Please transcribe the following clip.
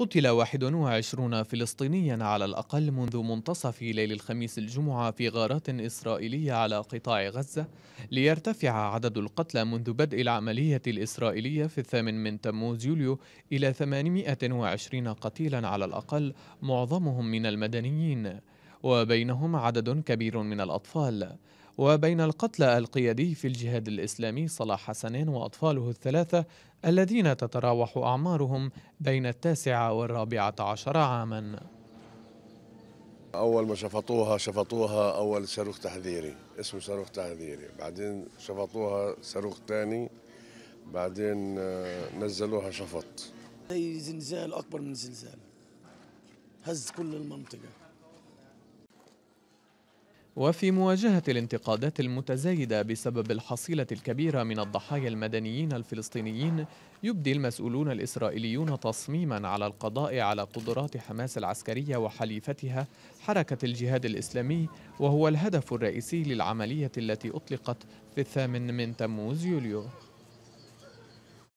قتل 21 فلسطينيا على الأقل منذ منتصف ليل الخميس الجمعة في غارات إسرائيلية على قطاع غزة ليرتفع عدد القتلى منذ بدء العملية الإسرائيلية في الثامن من تموز يوليو إلى 820 قتيلا على الأقل معظمهم من المدنيين وبينهم عدد كبير من الأطفال وبين القتلى القيادي في الجهاد الإسلامي صلاح حسنين وأطفاله الثلاثة الذين تتراوح أعمارهم بين التاسعة والرابعة عشر عاماً أول ما شفطوها شفطوها أول صاروخ تحذيري اسمه صاروخ تحذيري بعدين شفطوها صاروخ ثاني بعدين آه، نزلوها شفط زي زلزال أكبر من زلزال هز كل المنطقة وفي مواجهة الانتقادات المتزايدة بسبب الحصيلة الكبيرة من الضحايا المدنيين الفلسطينيين يبدي المسؤولون الإسرائيليون تصميما على القضاء على قدرات حماس العسكرية وحليفتها حركة الجهاد الإسلامي وهو الهدف الرئيسي للعملية التي أطلقت في الثامن من تموز يوليو